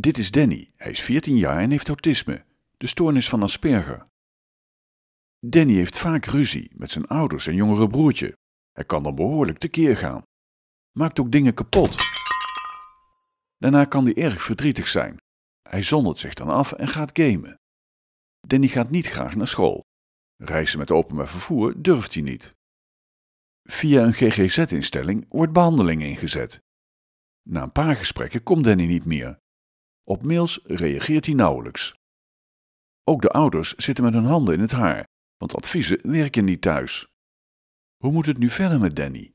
Dit is Danny. Hij is 14 jaar en heeft autisme, de stoornis van Asperger. Danny heeft vaak ruzie met zijn ouders en jongere broertje. Hij kan dan behoorlijk tekeer gaan. Maakt ook dingen kapot. Daarna kan hij erg verdrietig zijn. Hij zondert zich dan af en gaat gamen. Danny gaat niet graag naar school. Reizen met openbaar vervoer durft hij niet. Via een GGZ-instelling wordt behandeling ingezet. Na een paar gesprekken komt Danny niet meer op mails reageert hij nauwelijks. Ook de ouders zitten met hun handen in het haar, want adviezen werken niet thuis. Hoe moet het nu verder met Danny?